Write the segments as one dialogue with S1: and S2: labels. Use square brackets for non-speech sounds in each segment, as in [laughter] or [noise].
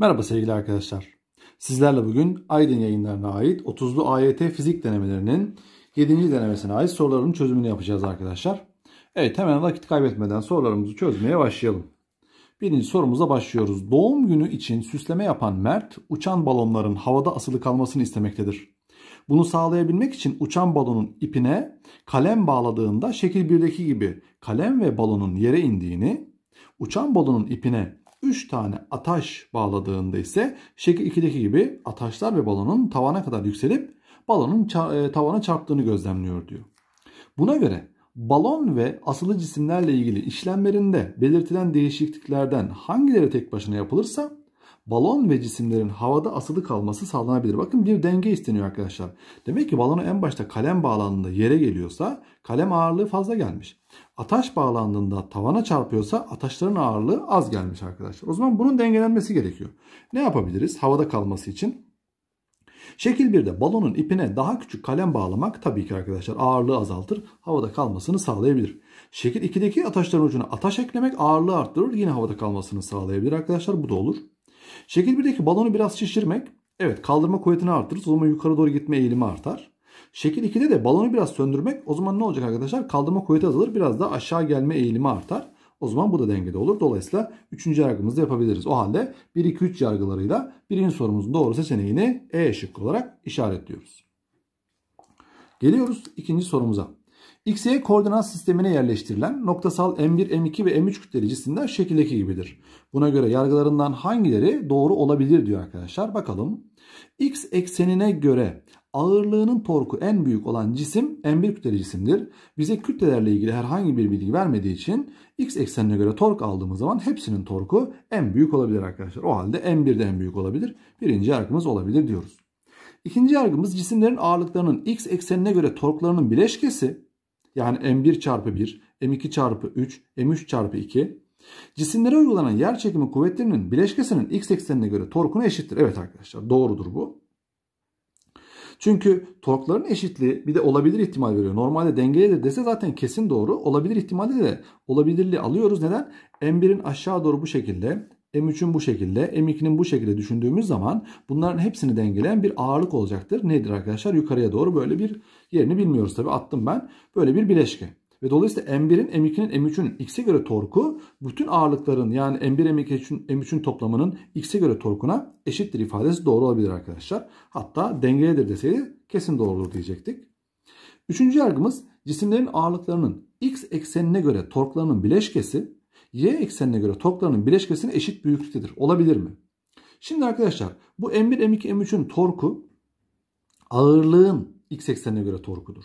S1: Merhaba sevgili arkadaşlar. Sizlerle bugün Aydın yayınlarına ait 30'lu AYT fizik denemelerinin 7. denemesine ait soruların çözümünü yapacağız arkadaşlar. Evet hemen vakit kaybetmeden sorularımızı çözmeye başlayalım. Birinci sorumuza başlıyoruz. Doğum günü için süsleme yapan Mert uçan balonların havada asılı kalmasını istemektedir. Bunu sağlayabilmek için uçan balonun ipine kalem bağladığında şekil 1'deki gibi kalem ve balonun yere indiğini, uçan balonun ipine 3 tane ataş bağladığında ise şekil 2'deki gibi ataşlar ve balonun tavana kadar yükselip balonun e, tavana çarptığını gözlemliyor diyor. Buna göre balon ve asılı cisimlerle ilgili işlemlerinde belirtilen değişikliklerden hangileri tek başına yapılırsa balon ve cisimlerin havada asılı kalması sağlanabilir. Bakın bir denge isteniyor arkadaşlar. Demek ki balonu en başta kalem bağlandığında yere geliyorsa kalem ağırlığı fazla gelmiş. Ataş bağlandığında tavana çarpıyorsa ataşların ağırlığı az gelmiş arkadaşlar. O zaman bunun dengelenmesi gerekiyor. Ne yapabiliriz havada kalması için? Şekil 1'de balonun ipine daha küçük kalem bağlamak tabii ki arkadaşlar ağırlığı azaltır, havada kalmasını sağlayabilir. Şekil 2'deki ataşların ucuna ataş eklemek ağırlığı arttırır, yine havada kalmasını sağlayabilir arkadaşlar. Bu da olur. Şekil 1'deki balonu biraz şişirmek evet kaldırma kuvvetini artırır. O zaman yukarı doğru gitme eğilimi artar. Şekil 2'de de balonu biraz söndürmek o zaman ne olacak arkadaşlar? Kaldırma kuvveti azalır biraz da aşağı gelme eğilimi artar. O zaman bu da dengede olur. Dolayısıyla 3. yargımızı yapabiliriz. O halde 1, 2, 3 yargılarıyla birinci sorumuzun doğru seçeneğini E şıkkı olarak işaretliyoruz. Geliyoruz ikinci sorumuza. X'ye koordinat sistemine yerleştirilen noktasal M1, M2 ve M3 kütleri cisimler şekildeki gibidir. Buna göre yargılarından hangileri doğru olabilir diyor arkadaşlar. Bakalım. X eksenine göre ağırlığının torku en büyük olan cisim M1 kütleli cisimdir. Bize kütlelerle ilgili herhangi bir bilgi vermediği için X eksenine göre tork aldığımız zaman hepsinin torku en büyük olabilir arkadaşlar. O halde M1 de en büyük olabilir. Birinci yargımız olabilir diyoruz. İkinci yargımız cisimlerin ağırlıklarının X eksenine göre torklarının bileşkesi yani M1 çarpı 1, M2 çarpı 3, M3 çarpı 2. Cisimlere uygulanan yer çekimi kuvvetlerinin bileşkesinin x eksenine göre torkuna eşittir. Evet arkadaşlar doğrudur bu. Çünkü torkların eşitliği bir de olabilir ihtimal veriyor. Normalde dengeye de dese zaten kesin doğru. Olabilir ihtimali de olabilirliği alıyoruz. Neden? M1'in aşağı doğru bu şekilde. M3'ün bu şekilde, M2'nin bu şekilde düşündüğümüz zaman bunların hepsini dengeleyen bir ağırlık olacaktır. Nedir arkadaşlar? Yukarıya doğru böyle bir yerini bilmiyoruz tabii attım ben. Böyle bir bileşke. Ve dolayısıyla M1'in, M2'nin, M3'ün x'e göre torku bütün ağırlıkların yani M1, M2, M3'ün toplamının x'e göre torkuna eşittir ifadesi doğru olabilir arkadaşlar. Hatta dengelidir deseydi kesin doğru olur diyecektik. Üçüncü yargımız cisimlerin ağırlıklarının x eksenine göre torklarının bileşkesi y eksenine göre toklarının bileşkesinin eşit büyüklüktedir. Olabilir mi? Şimdi arkadaşlar bu M1, M2, M3'ün torku ağırlığın x eksenine göre torkudur.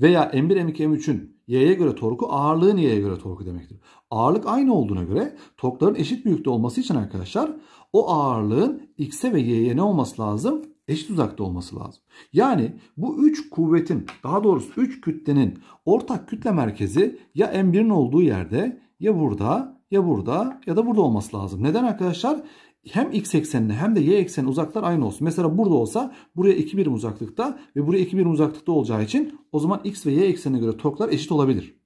S1: Veya M1, M2, M3'ün y'ye göre torku ağırlığın y'ye göre torku demektir. Ağırlık aynı olduğuna göre torkların eşit büyüklükte olması için arkadaşlar o ağırlığın x'e ve y'ye ne olması lazım? eşit uzakta olması lazım. Yani bu 3 kuvvetin daha doğrusu 3 kütlenin ortak kütle merkezi ya M1'in olduğu yerde ya burada ya burada ya da burada olması lazım. Neden arkadaşlar? Hem x eksenine hem de y eksenine uzaklar aynı olsun. Mesela burada olsa buraya 2 birim uzaklıkta ve buraya 2 birim uzaklıkta olacağı için o zaman x ve y eksenine göre torklar eşit olabilir.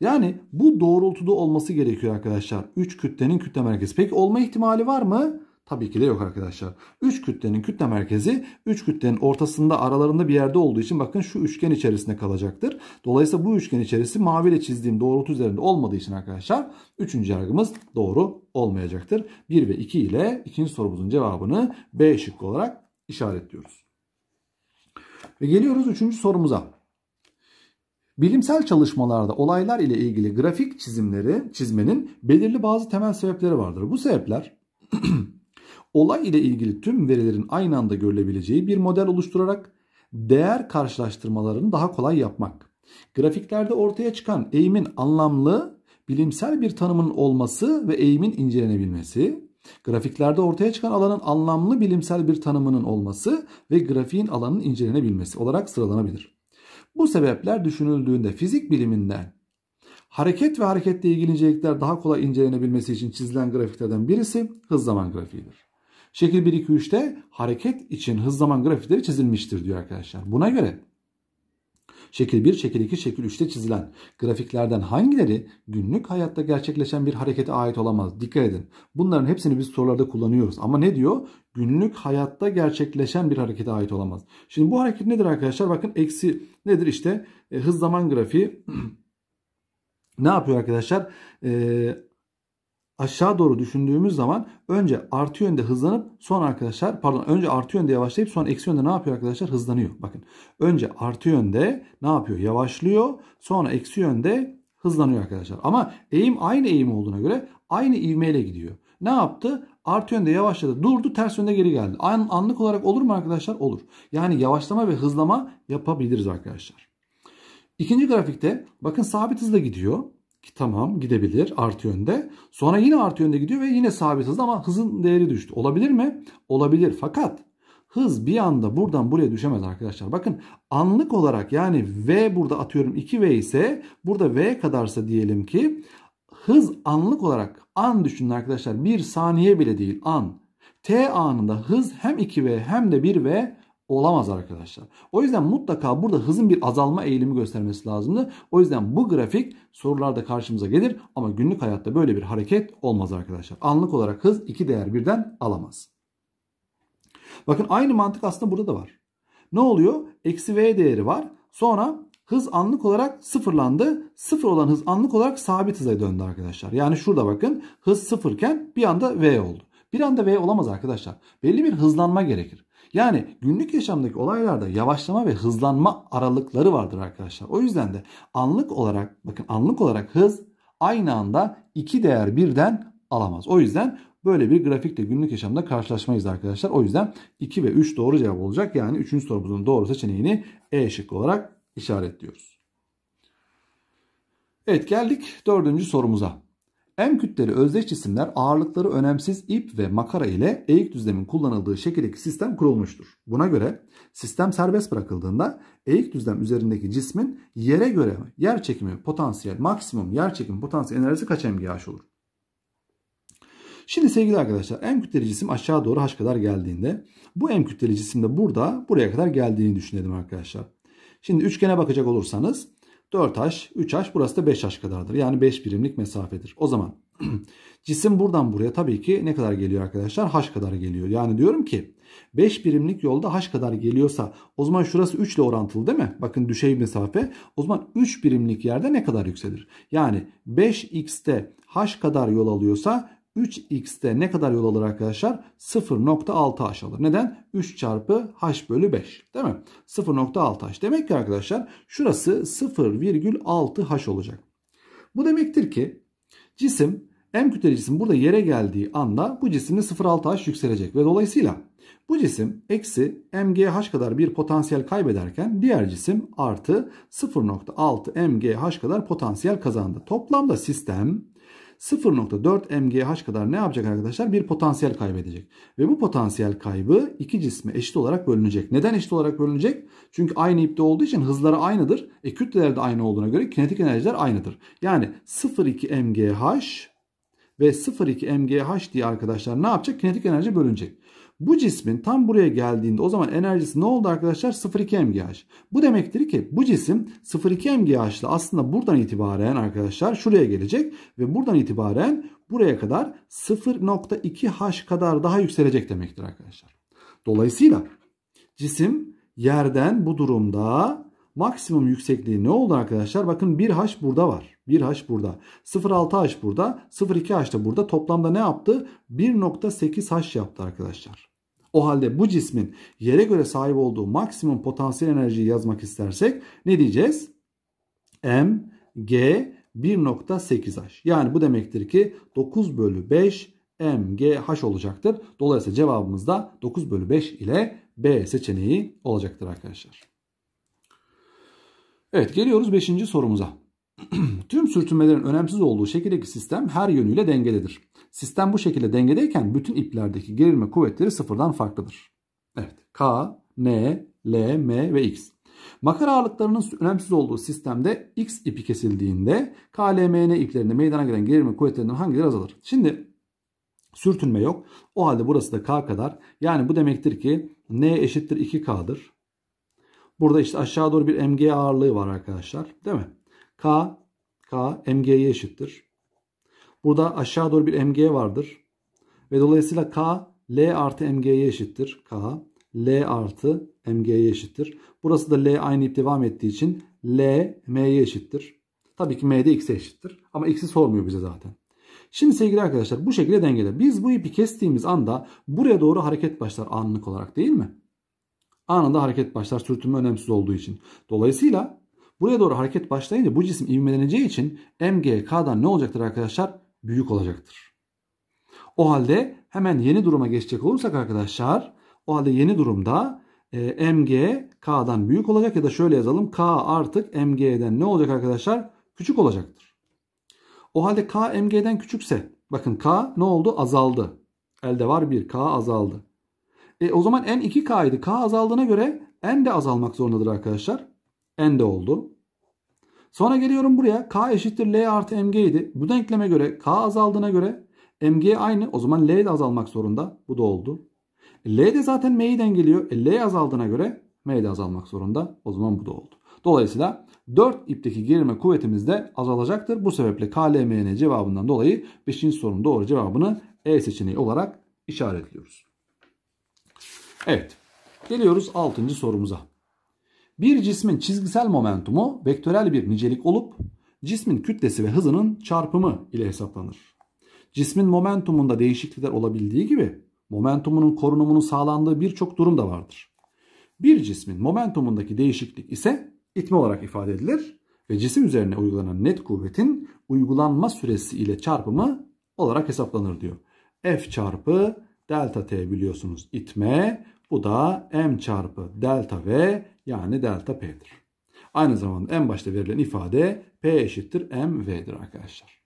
S1: Yani bu doğrultuda olması gerekiyor arkadaşlar. 3 kütlenin kütle merkezi. Peki olma ihtimali var mı? Tabii ki de yok arkadaşlar. 3 kütlenin kütle merkezi 3 kütlenin ortasında aralarında bir yerde olduğu için bakın şu üçgen içerisinde kalacaktır. Dolayısıyla bu üçgen içerisi maviyle çizdiğim doğrultu üzerinde olmadığı için arkadaşlar 3. yargımız doğru olmayacaktır. 1 ve 2 ile ikinci sorumuzun cevabını B şıkkı olarak işaretliyoruz. Ve geliyoruz 3. sorumuza. Bilimsel çalışmalarda olaylar ile ilgili grafik çizimleri çizmenin belirli bazı temel sebepleri vardır. Bu sebepler [clears throat] olay ile ilgili tüm verilerin aynı anda görülebileceği bir model oluşturarak değer karşılaştırmalarını daha kolay yapmak. Grafiklerde ortaya çıkan eğimin anlamlı, bilimsel bir tanımının olması ve eğimin incelenebilmesi, grafiklerde ortaya çıkan alanın anlamlı bilimsel bir tanımının olması ve grafiğin alanın incelenebilmesi olarak sıralanabilir. Bu sebepler düşünüldüğünde fizik biliminden hareket ve hareketle ilgili incelikler daha kolay incelenebilmesi için çizilen grafiklerden birisi hız zaman grafiğidir. Şekil 1, 2, 3'te hareket için hız zaman grafikleri çizilmiştir diyor arkadaşlar. Buna göre şekil 1, şekil 2, şekil 3'te çizilen grafiklerden hangileri günlük hayatta gerçekleşen bir harekete ait olamaz? Dikkat edin. Bunların hepsini biz sorularda kullanıyoruz. Ama ne diyor? Günlük hayatta gerçekleşen bir harekete ait olamaz. Şimdi bu hareket nedir arkadaşlar? Bakın eksi nedir işte? E, hız zaman grafiği [clears throat] ne yapıyor arkadaşlar? E, aşağı doğru düşündüğümüz zaman önce artı yönde hızlanıp son arkadaşlar pardon önce artı yönde yavaşlayıp son eksi yönde ne yapıyor arkadaşlar? Hızlanıyor. Bakın önce artı yönde ne yapıyor? Yavaşlıyor. Sonra eksi yönde hızlanıyor arkadaşlar. Ama eğim aynı eğim olduğuna göre aynı ivmeyle gidiyor. Ne yaptı? Artı yönde yavaşladı. Durdu ters yönde geri geldi. An, anlık olarak olur mu arkadaşlar? Olur. Yani yavaşlama ve hızlama yapabiliriz arkadaşlar. İkinci grafikte bakın sabit hızla gidiyor. Tamam gidebilir artı yönde. Sonra yine artı yönde gidiyor ve yine sabit hızda ama hızın değeri düştü. Olabilir mi? Olabilir. Fakat hız bir anda buradan buraya düşemez arkadaşlar. Bakın anlık olarak yani V burada atıyorum 2V ise burada V kadarsa diyelim ki hız anlık olarak an düşünün arkadaşlar. Bir saniye bile değil an. T anında hız hem 2V hem de 1V olamaz arkadaşlar. O yüzden mutlaka burada hızın bir azalma eğilimi göstermesi lazımdı. O yüzden bu grafik sorularda karşımıza gelir ama günlük hayatta böyle bir hareket olmaz arkadaşlar. Anlık olarak hız iki değer birden alamaz. Bakın aynı mantık aslında burada da var. Ne oluyor? Eksi v değeri var. Sonra hız anlık olarak sıfırlandı. Sıfır olan hız anlık olarak sabit hıza döndü arkadaşlar. Yani şurada bakın hız sıfırken bir anda v oldu. Bir anda v olamaz arkadaşlar. Belli bir hızlanma gerekir. Yani günlük yaşamdaki olaylarda yavaşlama ve hızlanma aralıkları vardır arkadaşlar. O yüzden de anlık olarak bakın anlık olarak hız aynı anda iki değer birden alamaz. O yüzden böyle bir grafikle günlük yaşamda karşılaşmayız arkadaşlar. O yüzden 2 ve 3 doğru cevap olacak. Yani 3. sorumuzun doğru seçeneğini E şıkkı olarak işaretliyoruz. Evet geldik 4. sorumuza. M kütleli özdeş cisimler ağırlıkları önemsiz ip ve makara ile eğik düzlemin kullanıldığı şekildeki sistem kurulmuştur. Buna göre sistem serbest bırakıldığında eğik düzlem üzerindeki cismin yere göre yer çekimi potansiyel maksimum yer çekimi potansiyel enerjisi kaç MGH olur? Şimdi sevgili arkadaşlar M kütleli cisim aşağı doğru H kadar geldiğinde bu M kütleli cisim de burada buraya kadar geldiğini düşünelim arkadaşlar. Şimdi üçgene bakacak olursanız 4H, 3H burası da 5H kadardır. Yani 5 birimlik mesafedir. O zaman [clears throat] cisim buradan buraya tabii ki ne kadar geliyor arkadaşlar? H kadar geliyor. Yani diyorum ki 5 birimlik yolda H kadar geliyorsa o zaman şurası 3 ile orantılı değil mi? Bakın düşey mesafe. O zaman 3 birimlik yerde ne kadar yükselir? Yani 5x'te H kadar yol alıyorsa 3x'te ne kadar yol alır arkadaşlar? 0.6h alır. Neden? 3 çarpı h bölü 5 değil mi? 0.6h. Demek ki arkadaşlar şurası 0,6h olacak. Bu demektir ki cisim M kütleli cisim burada yere geldiği anda bu cisimde 0.6h yükselecek ve dolayısıyla bu cisim eksi mgh kadar bir potansiyel kaybederken diğer cisim artı 0.6 mgh kadar potansiyel kazandı. Toplamda sistem 0.4 mgh kadar ne yapacak arkadaşlar? Bir potansiyel kaybedecek. Ve bu potansiyel kaybı iki cisme eşit olarak bölünecek. Neden eşit olarak bölünecek? Çünkü aynı ipte olduğu için hızları aynıdır. E kütleleri de aynı olduğuna göre kinetik enerjiler aynıdır. Yani 0.2 mgh ve 0.2 mgh diye arkadaşlar ne yapacak? Kinetik enerji bölünecek. Bu cismin tam buraya geldiğinde o zaman enerjisi ne oldu arkadaşlar? 0,2 mgh. Bu demektir ki bu cisim 0,2 mgh ile aslında buradan itibaren arkadaşlar şuraya gelecek ve buradan itibaren buraya kadar 0,2 h kadar daha yükselecek demektir arkadaşlar. Dolayısıyla cisim yerden bu durumda maksimum yüksekliği ne oldu arkadaşlar? Bakın 1H burada var. 1H burada. 0.6H burada. 0.2H da burada. Toplamda ne yaptı? 1.8H yaptı arkadaşlar. O halde bu cismin yere göre sahip olduğu maksimum potansiyel enerjiyi yazmak istersek ne diyeceğiz? M, G 1.8H. Yani bu demektir ki 9 bölü 5 MGH olacaktır. Dolayısıyla cevabımız da 9 bölü 5 ile B seçeneği olacaktır arkadaşlar. Evet geliyoruz 5. sorumuza. [clears throat] Tüm sürtünmelerin önemsiz olduğu şekildeki sistem her yönüyle dengelidir. Sistem bu şekilde dengedeyken bütün iplerdeki gerilme kuvvetleri sıfırdan farklıdır. Evet. K, N, L, M ve X. Makar ağırlıklarının önemsiz olduğu sistemde X ipi kesildiğinde K, L, M, N iplerinde meydana gelen gerilme kuvvetlerinin hangileri azalır? Şimdi sürtünme yok. O halde burası da K kadar. Yani bu demektir ki N eşittir 2K'dır. Burada işte aşağı doğru bir MG ağırlığı var arkadaşlar. Değil mi? K, K MG'ye eşittir. Burada aşağı doğru bir mg vardır. Ve dolayısıyla k L artı mg'ye eşittir. K L artı mg'ye eşittir. Burası da L aynı ip devam ettiği için L m'ye eşittir. Tabii ki m de x'e eşittir. Ama x'i sormuyor bize zaten. Şimdi sevgili arkadaşlar bu şekilde dengede. Biz bu ipi kestiğimiz anda buraya doğru hareket başlar anlık olarak değil mi? Anında hareket başlar sürtünme önemsiz olduğu için. Dolayısıyla buraya doğru hareket başlayınca bu cisim ivmeleneceği için mg k'dan ne olacaktır arkadaşlar? büyük olacaktır. O halde hemen yeni duruma geçecek olursak arkadaşlar o halde yeni durumda e, mg k'dan büyük olacak ya da şöyle yazalım k artık mg'den ne olacak arkadaşlar? Küçük olacaktır. O halde k mg'den küçükse bakın k ne oldu? Azaldı. Elde var bir k azaldı. E, o zaman n 2k idi. K azaldığına göre n de azalmak zorundadır arkadaşlar. N de oldu. Sonra geliyorum buraya k eşittir l artı mg idi. Bu denkleme göre k azaldığına göre mg aynı o zaman l de azalmak zorunda. Bu da oldu. L de zaten m'yi dengeliyor. E, l azaldığına göre m de azalmak zorunda. O zaman bu da oldu. Dolayısıyla 4 ipteki gerilme kuvvetimiz de azalacaktır. Bu sebeple KLMN cevabından dolayı 5. sorunun doğru cevabını E seçeneği olarak işaretliyoruz. Evet. Geliyoruz 6. sorumuza. Bir cismin çizgisel momentumu vektörel bir nicelik olup cismin kütlesi ve hızının çarpımı ile hesaplanır. Cismin momentumunda değişiklikler olabildiği gibi momentumunun korunumunun sağlandığı birçok durum da vardır. Bir cismin momentumundaki değişiklik ise itme olarak ifade edilir ve cisim üzerine uygulanan net kuvvetin uygulanma süresi ile çarpımı olarak hesaplanır diyor. F çarpı delta T biliyorsunuz itme bu da m çarpı delta v yani delta p'dir. Aynı zamanda en başta verilen ifade p eşittir mv'dir arkadaşlar.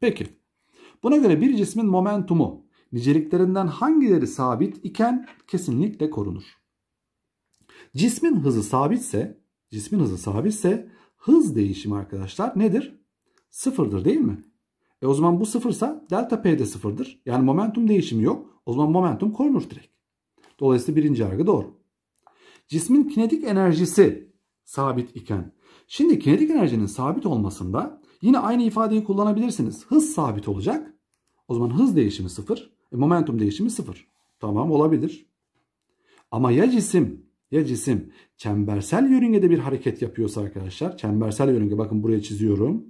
S1: Peki buna göre bir cismin momentumu niceliklerinden hangileri sabit iken kesinlikle korunur. Cismin hızı sabitse, cismin hızı sabitse hız değişimi arkadaşlar nedir? Sıfırdır değil mi? E o zaman bu sıfırsa delta p de sıfırdır. Yani momentum değişimi yok. O zaman momentum korunur direkt. Dolayısıyla birinci yargı doğru. Cismin kinetik enerjisi sabit iken. Şimdi kinetik enerjinin sabit olmasında yine aynı ifadeyi kullanabilirsiniz. Hız sabit olacak. O zaman hız değişimi sıfır. E, momentum değişimi sıfır. Tamam olabilir. Ama ya cisim ya cisim çembersel yörüngede bir hareket yapıyorsa arkadaşlar. Çembersel yörünge bakın buraya çiziyorum.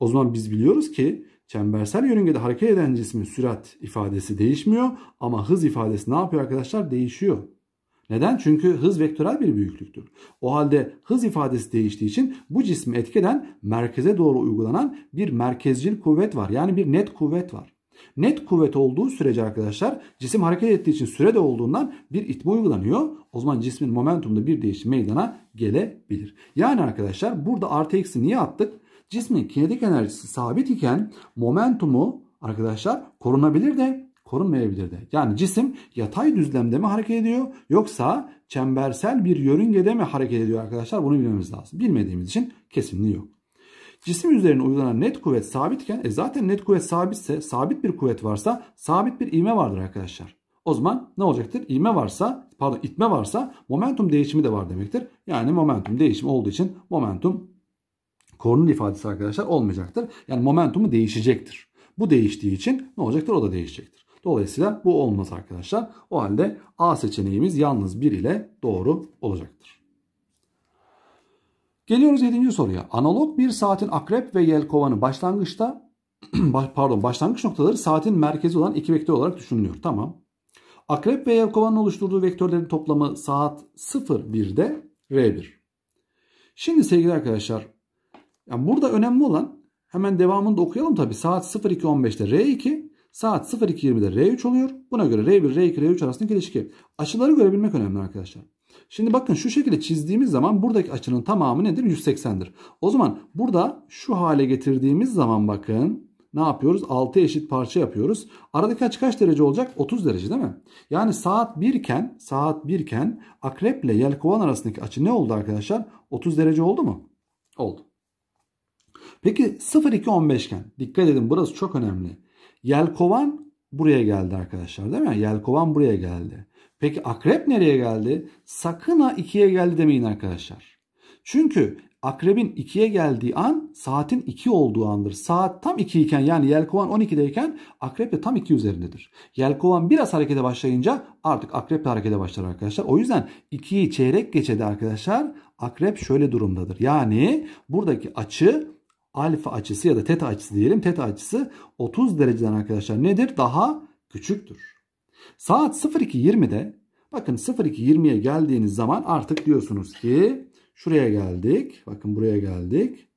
S1: O zaman biz biliyoruz ki Çembersel yörüngede hareket eden cismin sürat ifadesi değişmiyor ama hız ifadesi ne yapıyor arkadaşlar? Değişiyor. Neden? Çünkü hız vektörel bir büyüklüktür. O halde hız ifadesi değiştiği için bu cismi etkeden merkeze doğru uygulanan bir merkezcil kuvvet var. Yani bir net kuvvet var. Net kuvvet olduğu sürece arkadaşlar cisim hareket ettiği için sürede olduğundan bir itme uygulanıyor. O zaman cismin momentumda bir değişim meydana gelebilir. Yani arkadaşlar burada artı eksi niye attık? Cismin kinetik enerjisi sabit iken momentumu arkadaşlar korunabilir de korunmayabilir de. Yani cisim yatay düzlemde mi hareket ediyor yoksa çembersel bir yörüngede mi hareket ediyor arkadaşlar bunu bilmemiz lazım. Bilmediğimiz için kesinliği yok. Cisim üzerine uygulanan net kuvvet sabitken e zaten net kuvvet sabitse sabit bir kuvvet varsa sabit bir ivme vardır arkadaşlar. O zaman ne olacaktır? İvme varsa pardon itme varsa momentum değişimi de var demektir. Yani momentum değişimi olduğu için momentum Korunun ifadesi arkadaşlar olmayacaktır. Yani momentumu değişecektir. Bu değiştiği için ne olacaktır? O da değişecektir. Dolayısıyla bu olmaz arkadaşlar. O halde A seçeneğimiz yalnız 1 ile doğru olacaktır. Geliyoruz 7. soruya. Analog bir saatin akrep ve yel kovanı başlangıçta [clears throat] pardon başlangıç noktaları saatin merkezi olan iki vektör olarak düşünülüyor. Tamam. Akrep ve yel kovanın oluşturduğu vektörlerin toplamı saat 01'de R1. Şimdi sevgili arkadaşlar yani burada önemli olan hemen devamını da okuyalım tabi. Saat 02.15'te R2, saat 02.20'de R3 oluyor. Buna göre R1, R2, R3 arasındaki ilişki. Açıları görebilmek önemli arkadaşlar. Şimdi bakın şu şekilde çizdiğimiz zaman buradaki açının tamamı nedir? 180'dir. O zaman burada şu hale getirdiğimiz zaman bakın ne yapıyoruz? 6 eşit parça yapıyoruz. Aradaki açı kaç derece olacak? 30 derece değil mi? Yani saat 1 iken saat 1 iken akrep yelkovan arasındaki açı ne oldu arkadaşlar? 30 derece oldu mu? Oldu. Peki 0-2-15 iken dikkat edin burası çok önemli. Yelkovan buraya geldi arkadaşlar değil mi? Yelkovan buraya geldi. Peki akrep nereye geldi? Sakın ha 2'ye geldi demeyin arkadaşlar. Çünkü akrebin 2'ye geldiği an saatin 2 olduğu andır. Saat tam 2 iken yani yelkovan 12'deyken akrep de tam 2 üzerindedir. Yelkovan biraz harekete başlayınca artık akrep de harekete başlar arkadaşlar. O yüzden 2'yi çeyrek geçedi arkadaşlar akrep şöyle durumdadır. Yani buradaki açı alfa açısı ya da teta açısı diyelim. Teta açısı 30 dereceden arkadaşlar nedir? Daha küçüktür. Saat 02.20'de bakın 02.20'ye geldiğiniz zaman artık diyorsunuz ki şuraya geldik. Bakın buraya geldik.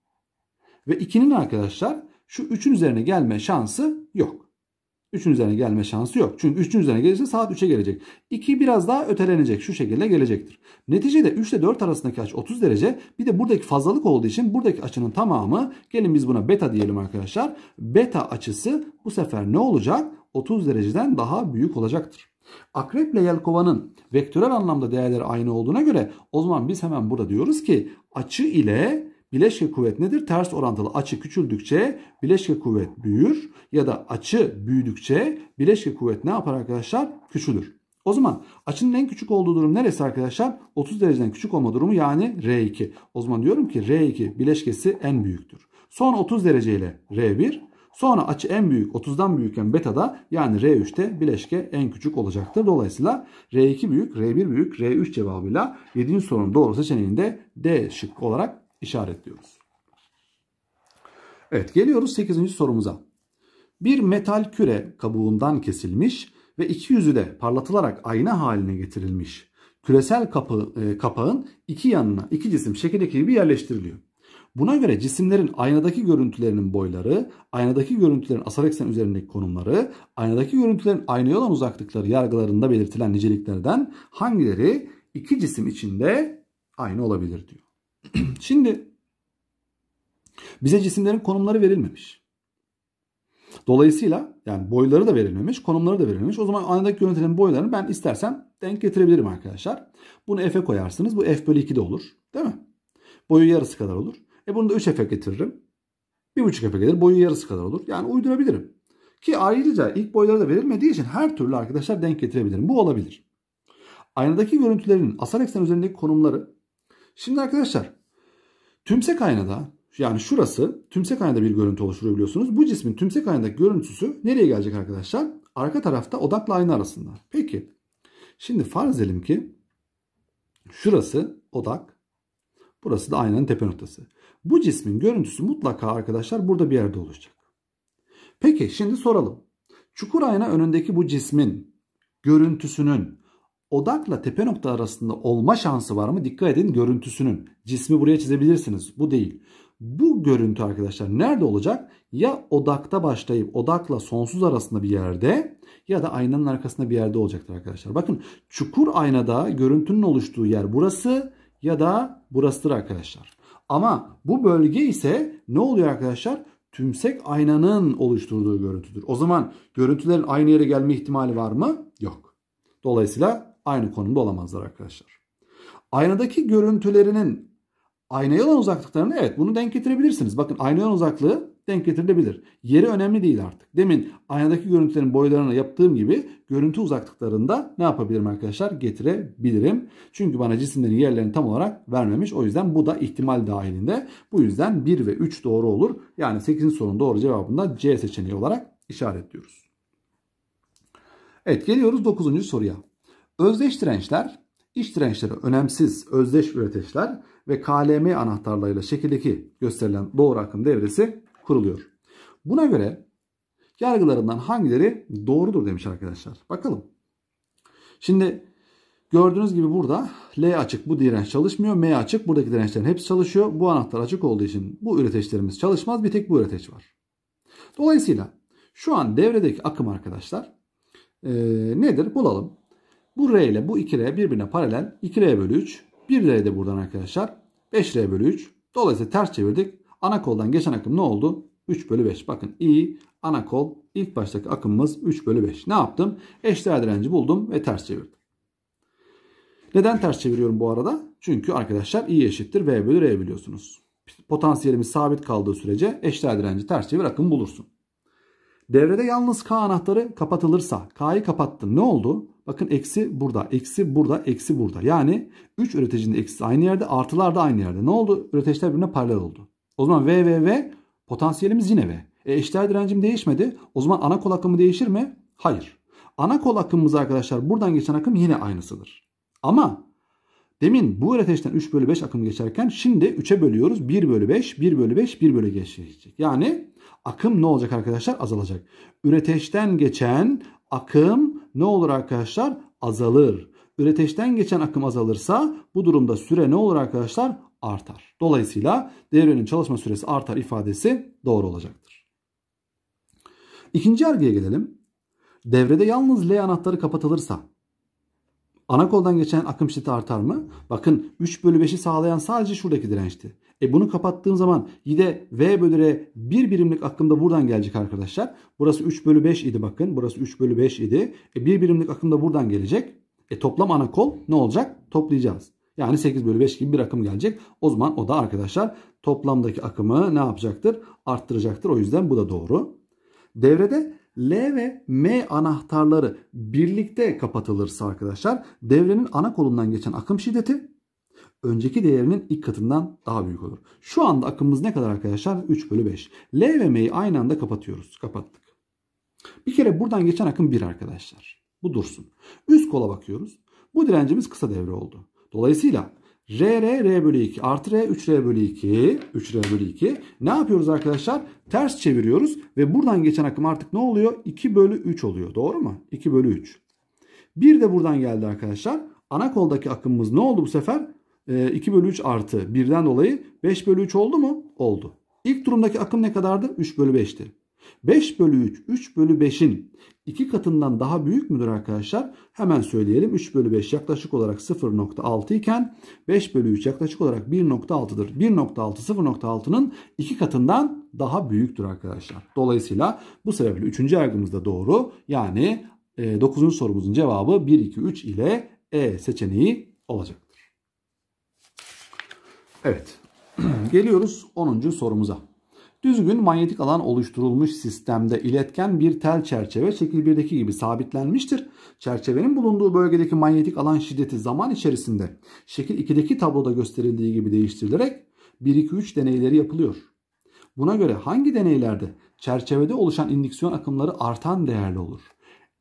S1: Ve 2'nin arkadaşlar şu 3'ün üzerine gelme şansı yok. 3'ün üzerine gelme şansı yok. Çünkü 3'ün üzerine gelirse saat 3'e gelecek. 2 biraz daha ötelenecek. Şu şekilde gelecektir. Neticede 3 ile 4 arasındaki açı 30 derece. Bir de buradaki fazlalık olduğu için buradaki açının tamamı gelin biz buna beta diyelim arkadaşlar. Beta açısı bu sefer ne olacak? 30 dereceden daha büyük olacaktır. Akrep ile Yelkova'nın vektörel anlamda değerleri aynı olduğuna göre o zaman biz hemen burada diyoruz ki açı ile bileşke kuvvet nedir? Ters orantılı açı küçüldükçe bileşke kuvvet büyür ya da açı büyüdükçe bileşke kuvvet ne yapar arkadaşlar? Küçülür. O zaman açının en küçük olduğu durum neresi arkadaşlar? 30 dereceden küçük olma durumu yani R2. O zaman diyorum ki R2 bileşkesi en büyüktür. Son 30 dereceyle R1 Sonra açı en büyük 30'dan büyükken beta'da yani R3'te bileşke en küçük olacaktır. Dolayısıyla R2 büyük, R1 büyük, R3 cevabıyla 7. sorunun doğru seçeneğinde D şıkkı olarak işaretliyoruz. Evet geliyoruz 8. sorumuza. Bir metal küre kabuğundan kesilmiş ve iki yüzü de parlatılarak ayna haline getirilmiş. Küresel kapı, e, kapağın iki yanına iki cisim şekildeki gibi yerleştiriliyor. Buna göre cisimlerin aynadaki görüntülerinin boyları, aynadaki görüntülerin asal eksen üzerindeki konumları, aynadaki görüntülerin aynaya olan uzaklıkları yargılarında belirtilen niceliklerden hangileri iki cisim içinde aynı olabilir diyor. [clears throat] Şimdi bize cisimlerin konumları verilmemiş. Dolayısıyla yani boyları da verilmemiş, konumları da verilmemiş. O zaman aynadaki görüntülerin boylarını ben istersen denk getirebilirim arkadaşlar. Bunu f'e koyarsınız. Bu f bölü 2 de olur. Değil mi? Boyu yarısı kadar olur. E bunu da 3 f'e getiririm. 1,5 f'e gelir. Boyu yarısı kadar olur. Yani uydurabilirim. Ki ayrıca ilk boyları da verilmediği için her türlü arkadaşlar denk getirebilirim. Bu olabilir. Aynadaki görüntülerin asal eksen üzerindeki konumları Şimdi arkadaşlar tümsek aynada yani şurası tümsek aynada bir görüntü oluşturuyor biliyorsunuz. Bu cismin tümsek aynadaki görüntüsü nereye gelecek arkadaşlar? Arka tarafta odakla ayna arasında. Peki şimdi farz edelim ki şurası odak burası da aynanın tepe noktası. Bu cismin görüntüsü mutlaka arkadaşlar burada bir yerde oluşacak. Peki şimdi soralım. Çukur ayna önündeki bu cismin görüntüsünün odakla tepe nokta arasında olma şansı var mı? Dikkat edin görüntüsünün. Cismi buraya çizebilirsiniz. Bu değil. Bu görüntü arkadaşlar nerede olacak? Ya odakta başlayıp odakla sonsuz arasında bir yerde ya da aynanın arkasında bir yerde olacaktır arkadaşlar. Bakın çukur aynada görüntünün oluştuğu yer burası ya da burasıdır arkadaşlar. Ama bu bölge ise ne oluyor arkadaşlar? Tümsek aynanın oluşturduğu görüntüdür. O zaman görüntülerin aynı yere gelme ihtimali var mı? Yok. Dolayısıyla aynı konumda olamazlar arkadaşlar. Aynadaki görüntülerinin aynaya olan uzaklıklarını evet bunu denk getirebilirsiniz. Bakın aynaya olan uzaklığı denk getirilebilir. Yeri önemli değil artık. Demin aynadaki görüntülerin boylarına yaptığım gibi görüntü uzaklıklarında ne yapabilirim arkadaşlar? Getirebilirim. Çünkü bana cisimlerin yerlerini tam olarak vermemiş. O yüzden bu da ihtimal dahilinde. Bu yüzden 1 ve 3 doğru olur. Yani 8'in sorunun doğru cevabında C seçeneği olarak işaretliyoruz. Evet geliyoruz 9. soruya. Özdeş dirençler, iç dirençleri önemsiz özdeş üreteçler ve KLM anahtarlarıyla şekildeki gösterilen doğru akım devresi kuruluyor. Buna göre yargılarından hangileri doğrudur demiş arkadaşlar. Bakalım. Şimdi gördüğünüz gibi burada L açık bu direnç çalışmıyor. M açık buradaki dirençlerin hepsi çalışıyor. Bu anahtar açık olduğu için bu üreteçlerimiz çalışmaz. Bir tek bu üreteç var. Dolayısıyla şu an devredeki akım arkadaşlar e, nedir? Bulalım. Bu R ile bu 2R birbirine paralel. 2R bölü 3. 1R de buradan arkadaşlar. 5R bölü 3. Dolayısıyla ters çevirdik. Ana koldan geçen akım ne oldu? 3 bölü 5. Bakın i ana kol ilk baştaki akımımız 3 bölü 5. Ne yaptım? Eşdeğer direnci buldum ve ters çevirdim. Neden ters çeviriyorum bu arada? Çünkü arkadaşlar i eşittir v bölü r biliyorsunuz. Potansiyelimiz sabit kaldığı sürece eşdeğer direnci ters çevir akım bulursun. Devrede yalnız k anahtarı kapatılırsa k'yı kapattım. Ne oldu? Bakın eksi burada, eksi burada, eksi burada. Yani 3 üreticinin eksisi aynı yerde, artılar da aynı yerde. Ne oldu? Üreticiler birbirine paralel oldu. O zaman V, V, V potansiyelimiz yine V. E eşdeğer direncim değişmedi. O zaman ana kol akımı değişir mi? Hayır. Ana kol akımımız arkadaşlar buradan geçen akım yine aynısıdır. Ama demin bu üreteçten 3 bölü 5 akım geçerken şimdi 3'e bölüyoruz. 1 bölü 5, 1 bölü 5, 1 bölü geçecek. Yani akım ne olacak arkadaşlar? Azalacak. Üreteçten geçen akım ne olur arkadaşlar? Azalır. Üreteçten geçen akım azalırsa bu durumda süre ne olur arkadaşlar? Artar. Dolayısıyla devrenin çalışma süresi artar ifadesi doğru olacaktır. İkinci yargıya gelelim. Devrede yalnız L anahtarı kapatılırsa ana koldan geçen akım şiddeti artar mı? Bakın 3 bölü 5'i sağlayan sadece şuradaki dirençti. E bunu kapattığım zaman yine V bölü R bir birimlik akım da buradan gelecek arkadaşlar. Burası 3 bölü 5 idi bakın. Burası 3 bölü 5 idi. E bir birimlik akım da buradan gelecek. E toplam ana kol ne olacak? Toplayacağız. Yani 8 bölü 5 gibi bir akım gelecek. O zaman o da arkadaşlar toplamdaki akımı ne yapacaktır? Arttıracaktır. O yüzden bu da doğru. Devrede L ve M anahtarları birlikte kapatılırsa arkadaşlar devrenin ana kolundan geçen akım şiddeti önceki değerinin ilk katından daha büyük olur. Şu anda akımımız ne kadar arkadaşlar? 3 bölü 5. L ve M'yi aynı anda kapatıyoruz. Kapattık. Bir kere buradan geçen akım 1 arkadaşlar. Bu dursun. Üst kola bakıyoruz. Bu direncimiz kısa devre oldu. Dolayısıyla R, R, R bölü 2 artı R, 3 R bölü 2, 3 R bölü 2. Ne yapıyoruz arkadaşlar? Ters çeviriyoruz ve buradan geçen akım artık ne oluyor? 2 bölü 3 oluyor. Doğru mu? 2 bölü 3. Bir de buradan geldi arkadaşlar. Ana koldaki akımımız ne oldu bu sefer? 2 ee, bölü 3 artı 1'den dolayı 5 bölü 3 oldu mu? Oldu. İlk durumdaki akım ne kadardı? 3 bölü 5'ti. 5 bölü 3, 3 bölü 5'in 2 katından daha büyük müdür arkadaşlar? Hemen söyleyelim. 3 bölü 5 yaklaşık olarak 0.6 iken 5 bölü 3 yaklaşık olarak 1.6'dır. 1.6 0.6'nın 2 katından daha büyüktür arkadaşlar. Dolayısıyla bu sebeple 3. yargımız da doğru. Yani 9. E, sorumuzun cevabı 1, 2, 3 ile E seçeneği olacak. Evet. [clears throat] Geliyoruz 10. sorumuza. Düzgün manyetik alan oluşturulmuş sistemde iletken bir tel çerçeve şekil 1'deki gibi sabitlenmiştir. Çerçevenin bulunduğu bölgedeki manyetik alan şiddeti zaman içerisinde şekil 2'deki tabloda gösterildiği gibi değiştirilerek 1-2-3 deneyleri yapılıyor. Buna göre hangi deneylerde çerçevede oluşan indiksiyon akımları artan değerli olur?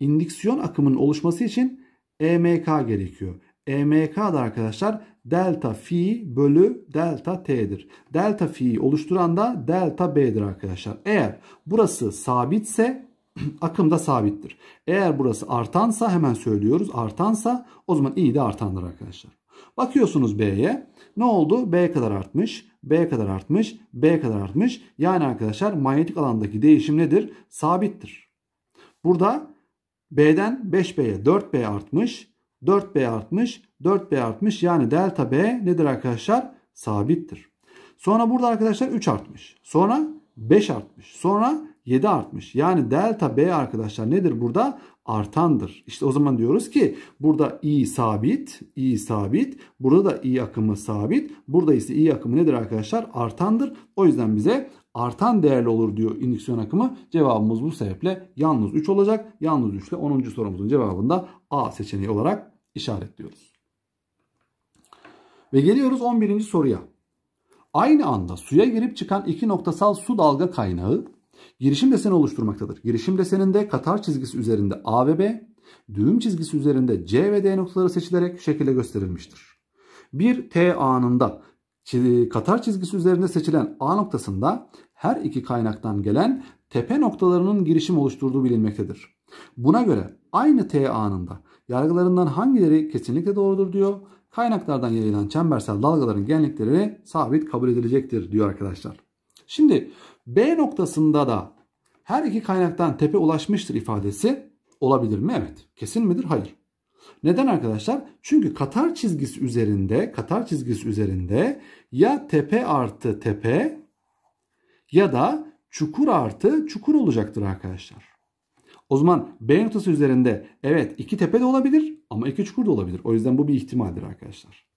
S1: İndiksiyon akımının oluşması için EMK gerekiyor. EMK da arkadaşlar delta fi bölü delta t'dir. Delta fi'yi oluşturan da delta b'dir arkadaşlar. Eğer burası sabitse [clears throat] akım da sabittir. Eğer burası artansa hemen söylüyoruz artansa o zaman i de artandır arkadaşlar. Bakıyorsunuz b'ye ne oldu? b kadar artmış, b kadar artmış, b kadar artmış. Yani arkadaşlar manyetik alandaki değişim nedir? Sabittir. Burada b'den 5b'ye 4b artmış. 4B artmış. 4B artmış. Yani delta B nedir arkadaşlar? Sabittir. Sonra burada arkadaşlar 3 artmış. Sonra 5 artmış. Sonra 7 artmış. Yani delta B arkadaşlar nedir burada? Artandır. İşte o zaman diyoruz ki burada I sabit, I sabit. Burada da I akımı sabit. Burada ise I akımı nedir arkadaşlar? Artandır. O yüzden bize artan değerli olur diyor indüksiyon akımı. Cevabımız bu sebeple yalnız 3 olacak. Yalnız 3 ile 10. sorumuzun cevabında A seçeneği olarak işaretliyoruz. Ve geliyoruz 11. soruya. Aynı anda suya girip çıkan iki noktasal su dalga kaynağı Girişim deseni oluşturmaktadır. Girişim deseninde katar çizgisi üzerinde A ve B, düğüm çizgisi üzerinde C ve D noktaları seçilerek şu şekilde gösterilmiştir. Bir T anında katar çizgisi üzerinde seçilen A noktasında her iki kaynaktan gelen tepe noktalarının girişim oluşturduğu bilinmektedir. Buna göre aynı T anında yargılarından hangileri kesinlikle doğrudur diyor. Kaynaklardan yayılan çembersel dalgaların genlikleri sabit kabul edilecektir diyor arkadaşlar. Şimdi B noktasında da her iki kaynaktan tepe ulaşmıştır ifadesi olabilir mi? Evet. Kesin midir? Hayır. Neden arkadaşlar? Çünkü katar çizgisi üzerinde, katar çizgisi üzerinde ya tepe artı tepe ya da çukur artı çukur olacaktır arkadaşlar. O zaman B noktası üzerinde evet iki tepe de olabilir ama iki çukur da olabilir. O yüzden bu bir ihtimaldir arkadaşlar.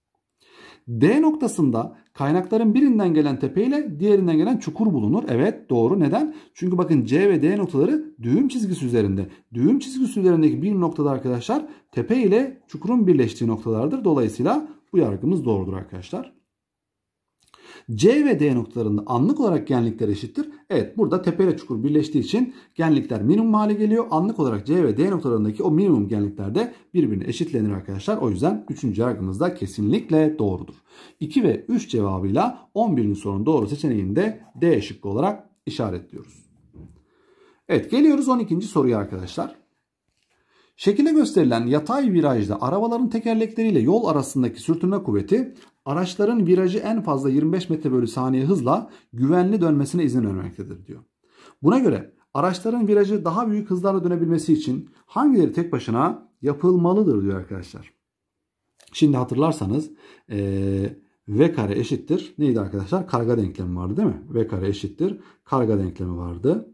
S1: D noktasında kaynakların birinden gelen tepe ile diğerinden gelen çukur bulunur. Evet doğru. Neden? Çünkü bakın C ve D noktaları düğüm çizgisi üzerinde. Düğüm çizgisi üzerindeki bir noktada arkadaşlar tepe ile çukurun birleştiği noktalardır. Dolayısıyla bu yargımız doğrudur arkadaşlar. C ve D noktalarında anlık olarak genlikler eşittir. Evet burada tepeyle çukur birleştiği için genlikler minimum hale geliyor. Anlık olarak C ve D noktalarındaki o minimum genlikler de birbirine eşitlenir arkadaşlar. O yüzden 3. yargımız da kesinlikle doğrudur. 2 ve 3 cevabıyla 11. sorunun doğru seçeneğinde de D şıkkı olarak işaretliyoruz. Evet geliyoruz 12. soruya arkadaşlar. Şekilde gösterilen yatay virajda arabaların tekerlekleriyle yol arasındaki sürtünme kuvveti Araçların virajı en fazla 25 metre bölü saniye hızla güvenli dönmesine izin vermektedir diyor. Buna göre araçların virajı daha büyük hızlarla dönebilmesi için hangileri tek başına yapılmalıdır diyor arkadaşlar. Şimdi hatırlarsanız ee, V kare eşittir. Neydi arkadaşlar? Karga denklemi vardı değil mi? V kare eşittir. Karga denklemi vardı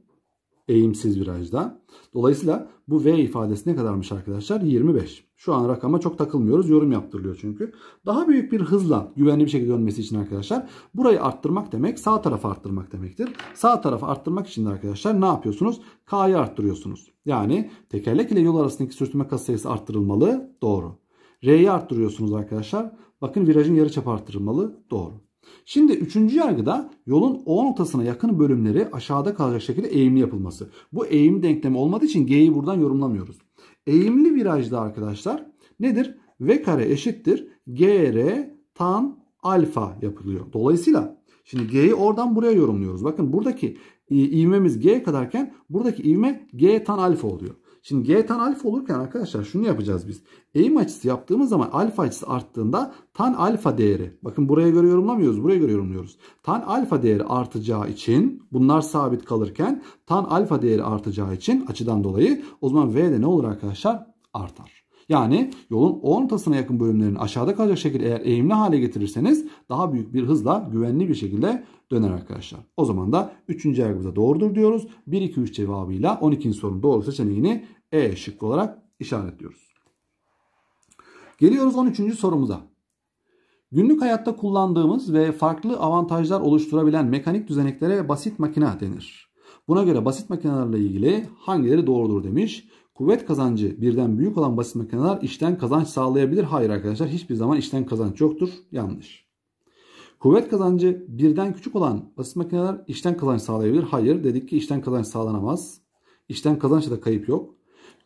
S1: eğimsiz virajda. Dolayısıyla bu V ifadesi ne kadarmış arkadaşlar? 25. Şu an rakama çok takılmıyoruz. Yorum yaptırılıyor çünkü. Daha büyük bir hızla güvenli bir şekilde dönmesi için arkadaşlar burayı arttırmak demek sağ tarafı arttırmak demektir. Sağ tarafı arttırmak için de arkadaşlar ne yapıyorsunuz? K'yı arttırıyorsunuz. Yani tekerlek ile yol arasındaki sürtünme kas sayısı arttırılmalı. Doğru. R'yi arttırıyorsunuz arkadaşlar. Bakın virajın yarıçapı arttırılmalı. Doğru. Şimdi üçüncü yargıda yolun O noktasına yakın bölümleri aşağıda kalacak şekilde eğimli yapılması. Bu eğim denklemi olmadığı için G'yi buradan yorumlamıyoruz. Eğimli virajda arkadaşlar nedir? V kare eşittir. GR tan alfa yapılıyor. Dolayısıyla şimdi G'yi oradan buraya yorumluyoruz. Bakın buradaki e, ivmemiz G kadarken buradaki ivme G tan alfa oluyor. Şimdi g tan alfa olurken arkadaşlar şunu yapacağız biz. Eğim açısı yaptığımız zaman alfa açısı arttığında tan alfa değeri. Bakın buraya göre yorumlamıyoruz. Buraya göre yorumluyoruz. Tan alfa değeri artacağı için bunlar sabit kalırken tan alfa değeri artacağı için açıdan dolayı o zaman v de ne olur arkadaşlar? Artar. Yani yolun ortasına yakın bölümlerini aşağıda kalacak şekilde eğer eğimli hale getirirseniz daha büyük bir hızla güvenli bir şekilde döner arkadaşlar. O zaman da 3. yargımıza doğrudur diyoruz. 1, 2, 3 cevabıyla 12. sorunun doğru seçeneğini e şıkkı olarak işaretliyoruz. Geliyoruz 13. sorumuza. Günlük hayatta kullandığımız ve farklı avantajlar oluşturabilen mekanik düzeneklere basit makine denir. Buna göre basit makinelerle ilgili hangileri doğrudur demiş. Kuvvet kazancı birden büyük olan basit makineler işten kazanç sağlayabilir. Hayır arkadaşlar hiçbir zaman işten kazanç yoktur. Yanlış. Kuvvet kazancı birden küçük olan basit makineler işten kazanç sağlayabilir. Hayır dedik ki işten kazanç sağlanamaz. İşten kazançta da kayıp yok.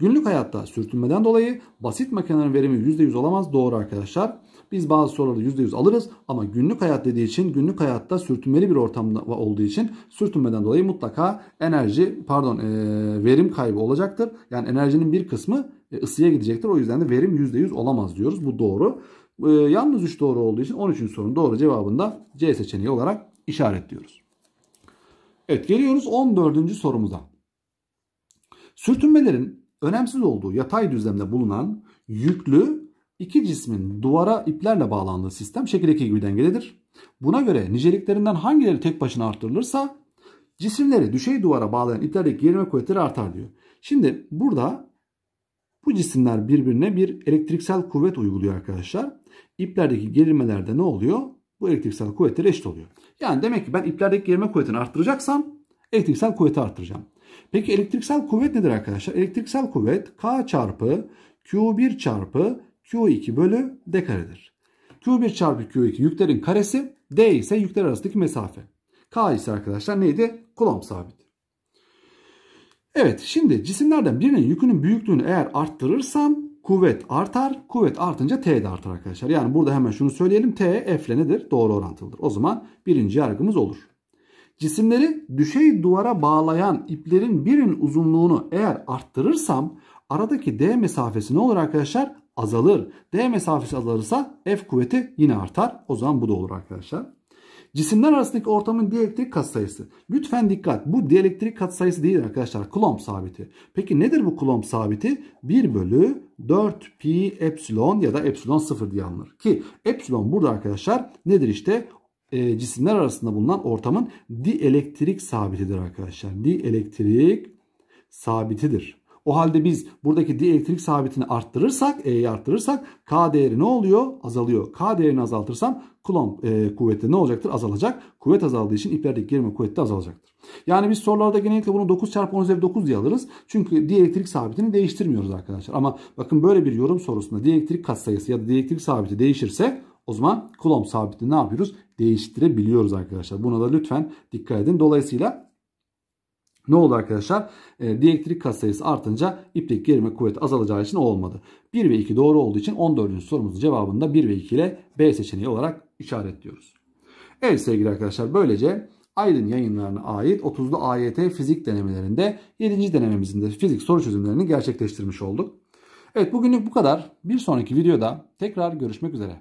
S1: Günlük hayatta sürtünmeden dolayı basit makinelerin verimi %100 olamaz. Doğru arkadaşlar. Biz bazı soruları %100 alırız ama günlük hayat dediği için günlük hayatta sürtünmeli bir ortamda olduğu için sürtünmeden dolayı mutlaka enerji pardon e, verim kaybı olacaktır. Yani enerjinin bir kısmı e, ısıya gidecektir. O yüzden de verim %100 olamaz diyoruz. Bu doğru. E, yalnız 3 doğru olduğu için 13. sorunun doğru cevabında C seçeneği olarak işaretliyoruz. Evet geliyoruz 14. sorumuza. Sürtünmelerin önemsiz olduğu yatay düzlemde bulunan yüklü iki cismin duvara iplerle bağlandığı sistem şekil 2 gibi dengelidir. Buna göre niceliklerinden hangileri tek başına arttırılırsa cisimleri düşey duvara bağlayan iplerdeki gerilme kuvvetleri artar diyor. Şimdi burada bu cisimler birbirine bir elektriksel kuvvet uyguluyor arkadaşlar. İplerdeki gerilmelerde ne oluyor? Bu elektriksel kuvvetleri eşit oluyor. Yani demek ki ben iplerdeki gerilme kuvvetini arttıracaksam elektriksel kuvveti arttıracağım. Peki elektriksel kuvvet nedir arkadaşlar? Elektriksel kuvvet K çarpı Q1 çarpı Q2 bölü D karedir. Q1 çarpı Q2 yüklerin karesi. D ise yükler arasındaki mesafe. K ise arkadaşlar neydi? Coulomb sabit. Evet şimdi cisimlerden birinin yükünün büyüklüğünü eğer arttırırsam kuvvet artar. Kuvvet artınca T de artar arkadaşlar. Yani burada hemen şunu söyleyelim. T F ile nedir? Doğru orantılıdır. O zaman birinci yargımız olur. Cisimleri düşey duvara bağlayan iplerin birin uzunluğunu eğer arttırırsam aradaki D mesafesi ne olur arkadaşlar? Azalır. D mesafesi azalırsa F kuvveti yine artar. O zaman bu da olur arkadaşlar. Cisimler arasındaki ortamın diyelektrik katsayısı. Lütfen dikkat. Bu diyelektrik katsayısı değil arkadaşlar. Coulomb sabiti. Peki nedir bu Coulomb sabiti? 1 bölü 4 pi epsilon ya da epsilon 0 diye alınır. Ki epsilon burada arkadaşlar nedir işte? E, cisimler arasında bulunan ortamın dielektrik sabitidir arkadaşlar. Dielektrik sabitidir. O halde biz buradaki dielektrik sabitini arttırırsak, E'yi arttırırsak K değeri ne oluyor? Azalıyor. K değerini azaltırsam Coulomb e, kuvveti ne olacaktır? Azalacak. Kuvvet azaldığı için iplerdeki gerilme kuvveti de azalacaktır. Yani biz sorularda genellikle bunu 9 çarpı 10 üzeri 9 diye alırız. Çünkü dielektrik sabitini değiştirmiyoruz arkadaşlar. Ama bakın böyle bir yorum sorusunda dielektrik katsayısı ya da dielektrik sabiti değişirse o zaman Coulomb sabitini ne yapıyoruz? Değiştirebiliyoruz arkadaşlar. Buna da lütfen dikkat edin. Dolayısıyla ne oldu arkadaşlar? E, ee, dielektrik katsayısı artınca ipteki gerime kuvveti azalacağı için olmadı. 1 ve 2 doğru olduğu için 14. sorumuzun cevabında 1 ve 2 ile B seçeneği olarak işaretliyoruz. Evet sevgili arkadaşlar böylece Aydın yayınlarına ait 30'lu AYT fizik denemelerinde 7. denememizin de fizik soru çözümlerini gerçekleştirmiş olduk. Evet bugünlük bu kadar. Bir sonraki videoda tekrar görüşmek üzere.